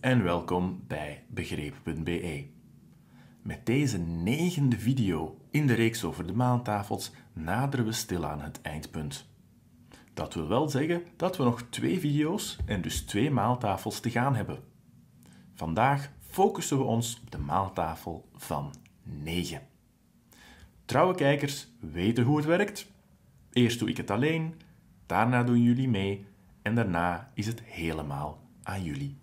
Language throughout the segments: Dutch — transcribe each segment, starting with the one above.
en welkom bij Begrepen.be. Met deze negende video in de reeks over de maaltafels naderen we stilaan het eindpunt. Dat wil wel zeggen dat we nog twee video's en dus twee maaltafels te gaan hebben. Vandaag focussen we ons op de maaltafel van 9. Trouwe kijkers weten hoe het werkt. Eerst doe ik het alleen, daarna doen jullie mee en daarna is het helemaal aan jullie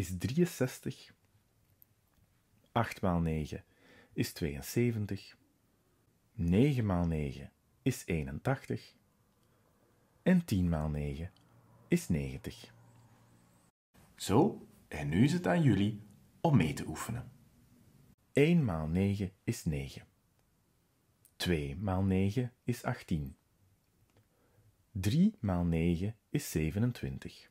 is 63. 8 maal 9 is 72. 9 maal 9 is 81. En 10 maal 9 is 90. Zo, en nu is het aan jullie om mee te oefenen. 1 maal 9 is 9. 2 maal 9 is 18. 3 maal 9 is 27.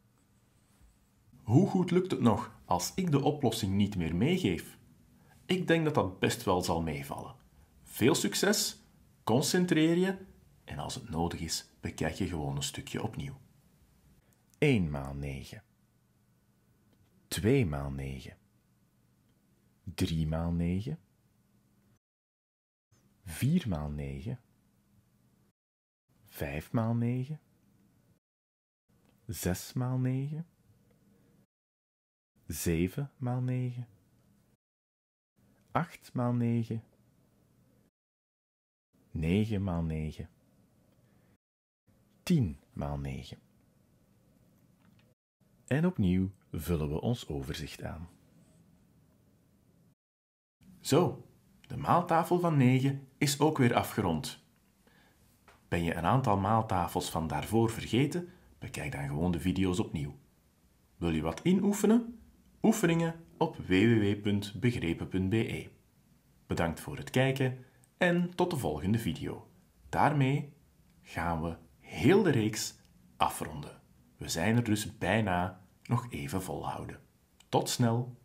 Hoe goed lukt het nog als ik de oplossing niet meer meegeef? Ik denk dat dat best wel zal meevallen. Veel succes, concentreer je en als het nodig is, bekijk je gewoon een stukje opnieuw. 1 maal 9. 2 maal 9. 3 maal 9. 4 maal 9. 5 maal 9. 6 maal 9. 7 maal 9, 8 maal 9, 9 maal 9, 10 maal 9. En opnieuw vullen we ons overzicht aan. Zo, de maaltafel van 9 is ook weer afgerond. Ben je een aantal maaltafels van daarvoor vergeten? Bekijk dan gewoon de video's opnieuw. Wil je wat inoefenen? oefeningen op www.begrepen.be. Bedankt voor het kijken en tot de volgende video. Daarmee gaan we heel de reeks afronden. We zijn er dus bijna nog even volhouden. Tot snel!